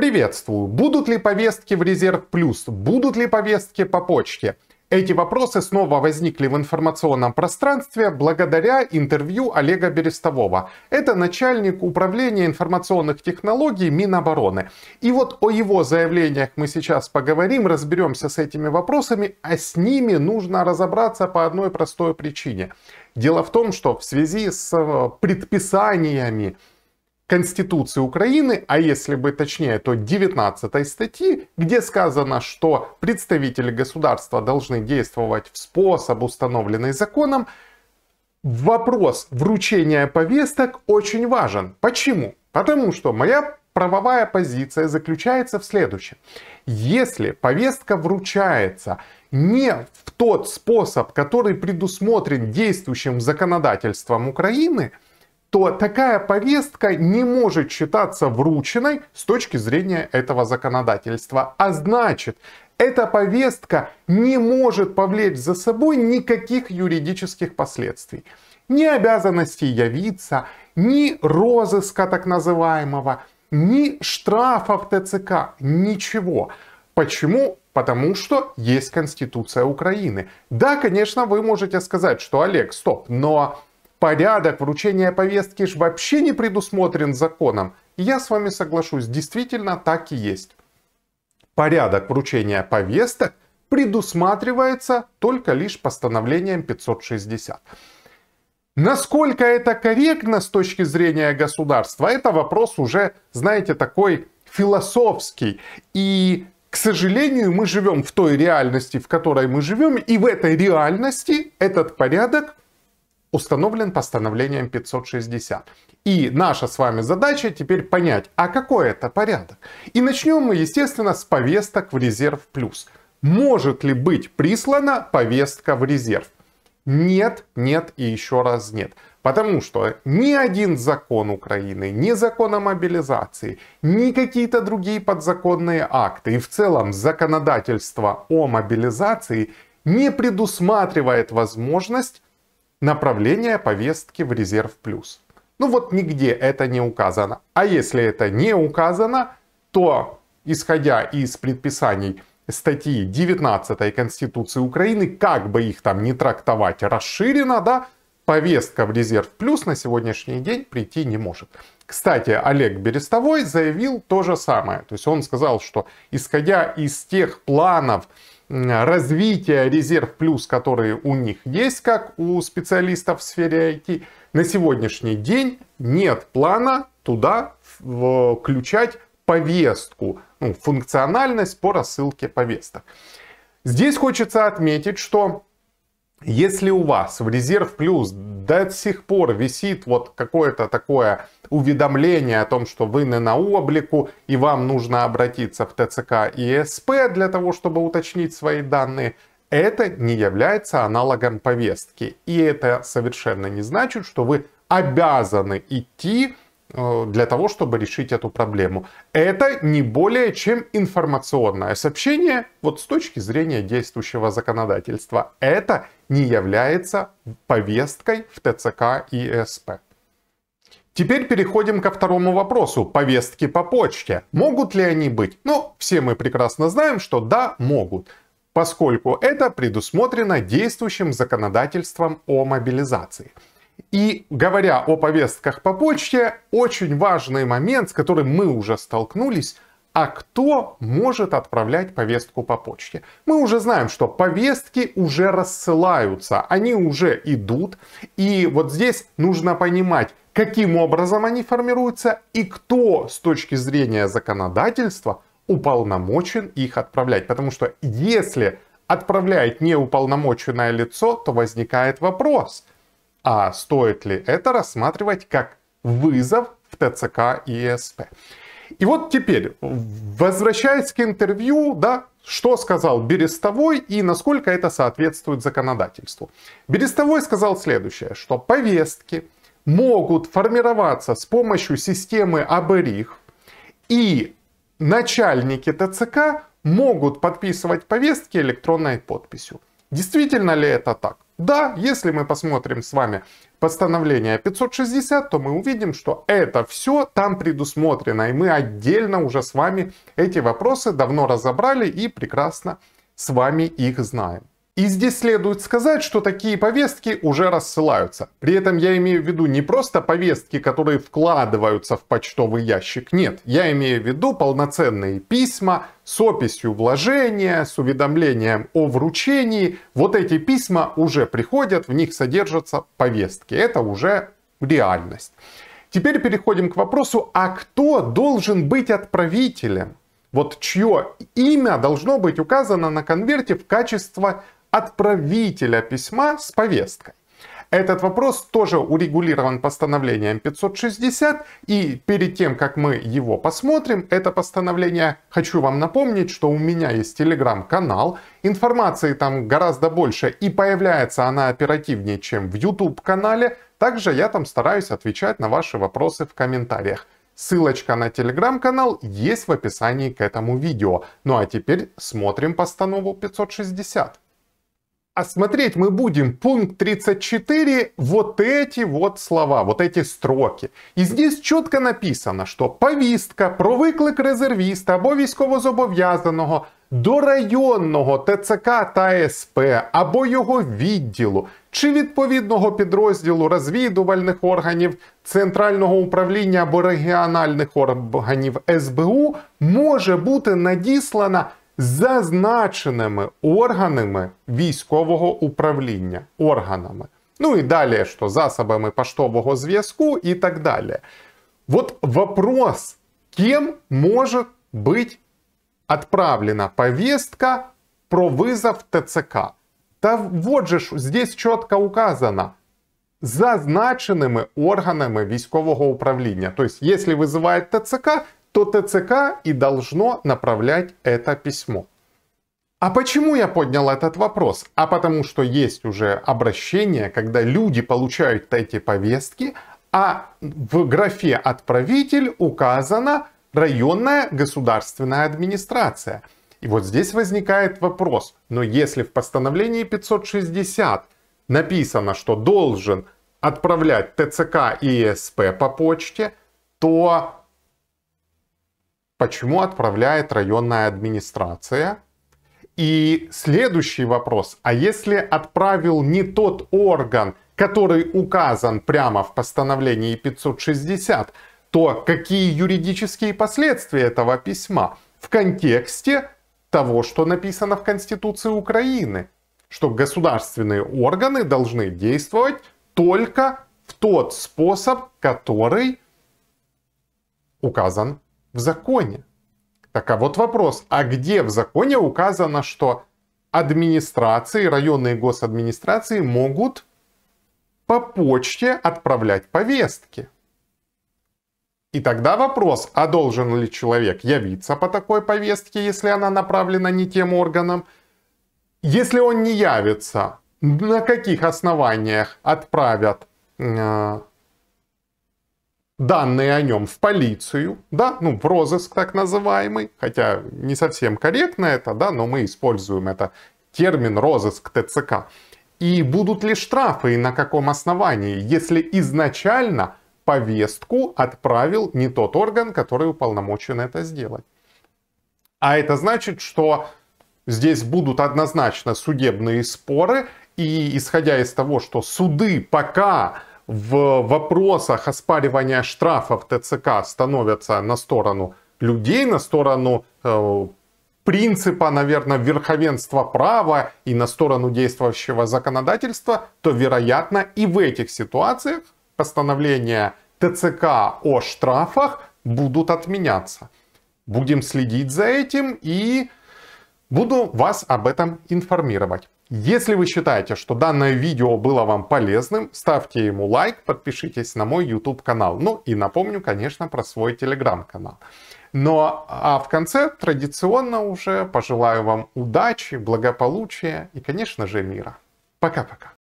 Приветствую! Будут ли повестки в Резерв Плюс? Будут ли повестки по почте? Эти вопросы снова возникли в информационном пространстве благодаря интервью Олега Берестового. Это начальник управления информационных технологий Минобороны. И вот о его заявлениях мы сейчас поговорим, разберемся с этими вопросами, а с ними нужно разобраться по одной простой причине. Дело в том, что в связи с э, предписаниями Конституции Украины, а если бы точнее, то 19 статьи, где сказано, что представители государства должны действовать в способ, установленный законом, вопрос вручения повесток очень важен. Почему? Потому что моя правовая позиция заключается в следующем. Если повестка вручается не в тот способ, который предусмотрен действующим законодательством Украины – то такая повестка не может считаться врученной с точки зрения этого законодательства. А значит, эта повестка не может повлечь за собой никаких юридических последствий. Ни обязанности явиться, ни розыска так называемого, ни штрафов ТЦК, ничего. Почему? Потому что есть Конституция Украины. Да, конечно, вы можете сказать, что Олег, стоп, но порядок вручения повестки ж вообще не предусмотрен законом. Я с вами соглашусь, действительно так и есть. Порядок вручения повесток предусматривается только лишь постановлением 560. Насколько это корректно с точки зрения государства, это вопрос уже, знаете, такой философский. И, к сожалению, мы живем в той реальности, в которой мы живем, и в этой реальности этот порядок – установлен постановлением 560. И наша с вами задача теперь понять, а какой это порядок. И начнем мы, естественно, с повесток в резерв плюс. Может ли быть прислана повестка в резерв? Нет, нет и еще раз нет. Потому что ни один закон Украины, ни закон о мобилизации, ни какие-то другие подзаконные акты и в целом законодательство о мобилизации не предусматривает возможность направление повестки в резерв плюс. Ну вот нигде это не указано. А если это не указано, то, исходя из предписаний статьи 19 Конституции Украины, как бы их там не трактовать расширено, да, повестка в резерв плюс на сегодняшний день прийти не может. Кстати, Олег Берестовой заявил то же самое. То есть он сказал, что исходя из тех планов, развития резерв плюс, которые у них есть, как у специалистов в сфере IT, на сегодняшний день нет плана туда включать повестку, ну, функциональность по рассылке повесток. Здесь хочется отметить, что если у вас в резерв плюс до сих пор висит вот какое-то такое уведомление о том, что вы не на облику и вам нужно обратиться в ТЦК и СП для того, чтобы уточнить свои данные, это не является аналогом повестки. И это совершенно не значит, что вы обязаны идти Э, для того, чтобы решить эту проблему. Это не более чем информационное сообщение вот с точки зрения действующего законодательства. Это не является повесткой в ТЦК и СП. Теперь переходим ко второму вопросу. Повестки по почте. Могут ли они быть? Ну, все мы прекрасно знаем, что да, могут поскольку это предусмотрено действующим законодательством о мобилизации. И говоря о повестках по почте, очень важный момент, с которым мы уже столкнулись, а кто может отправлять повестку по почте? Мы уже знаем, что повестки уже рассылаются, они уже идут, и вот здесь нужно понимать, каким образом они формируются и кто с точки зрения законодательства уполномочен их отправлять. Потому что если отправляет неуполномоченное лицо, то возникает вопрос – а стоит ли это рассматривать как вызов в ТЦК и СП? И вот теперь, возвращаясь к интервью, да, что сказал Берестовой и насколько это соответствует законодательству. Берестовой сказал следующее, что повестки могут формироваться с помощью системы АБРИХ и начальники ТЦК могут подписывать повестки электронной подписью. Действительно ли это так? Да, если мы посмотрим с вами постановление 560, то мы увидим, что это все там предусмотрено, и мы отдельно уже с вами эти вопросы давно разобрали и прекрасно с вами их знаем. И здесь следует сказать, что такие повестки уже рассылаются. При этом я имею в виду не просто повестки, которые вкладываются в почтовый ящик. Нет, я имею в виду полноценные письма с описью вложения, с уведомлением о вручении. Вот эти письма уже приходят, в них содержатся повестки. Это уже реальность. Теперь переходим к вопросу, а кто должен быть отправителем? Вот чье имя должно быть указано на конверте в качестве отправителя письма с повесткой. Этот вопрос тоже урегулирован постановлением 560, и перед тем, как мы его посмотрим, это постановление, хочу вам напомнить, что у меня есть телеграм-канал, информации там гораздо больше, и появляется она оперативнее, чем в YouTube-канале, также я там стараюсь отвечать на ваши вопросы в комментариях. Ссылочка на телеграм-канал есть в описании к этому видео. Ну а теперь смотрим постанову 560. А смотреть мы будем пункт 34, вот эти вот слова, вот эти строки. І здесь чітко написано, що повістка про виклик резервіста або військовозобов'язаного до районного ТЦК та СП або його відділу чи відповідного підрозділу розвідувальних органів центрального управління або регіональних органів СБУ може бути надіслана зазначеними органами військового управління органами. Ну і далі: що засобами поштового зв'язку і так далі. От вопрос, кем може бути відправлена повестка про визов ТЦК? Та от же ж, здесь четко указано, зазначеними органами військового управління. Тобто, якщо визивають ТЦК, то ТЦК и должно направлять это письмо. А почему я поднял этот вопрос? А потому что есть уже обращение, когда люди получают эти повестки, а в графе «Отправитель» указана районная государственная администрация. И вот здесь возникает вопрос, но если в постановлении 560 написано, что должен отправлять ТЦК и ЕСП по почте, то почему отправляет районная администрация. И следующий вопрос, а если отправил не тот орган, который указан прямо в постановлении 560, то какие юридические последствия этого письма в контексте того, что написано в Конституции Украины, что государственные органы должны действовать только в тот способ, который указан в законе. Так а вот вопрос, а где в законе указано, что администрации, районные госадминистрации могут по почте отправлять повестки? И тогда вопрос, а должен ли человек явиться по такой повестке, если она направлена не тем органом? Если он не явится, на каких основаниях отправят э, данные о нем в полицию, да, ну, в розыск так называемый, хотя не совсем корректно это, да, но мы используем это термин розыск ТЦК. И будут ли штрафы и на каком основании, если изначально повестку отправил не тот орган, который уполномочен это сделать. А это значит, что здесь будут однозначно судебные споры, и исходя из того, что суды пока в вопросах оспаривания штрафов ТЦК становятся на сторону людей, на сторону э, принципа, наверное, верховенства права и на сторону действующего законодательства, то, вероятно, и в этих ситуациях постановления ТЦК о штрафах будут отменяться. Будем следить за этим и Буду вас об этом информировать. Если вы считаете, что данное видео было вам полезным, ставьте ему лайк, подпишитесь на мой YouTube канал. Ну и напомню, конечно, про свой Telegram канал. Но ну, а в конце традиционно уже пожелаю вам удачи, благополучия и, конечно же, мира. Пока-пока.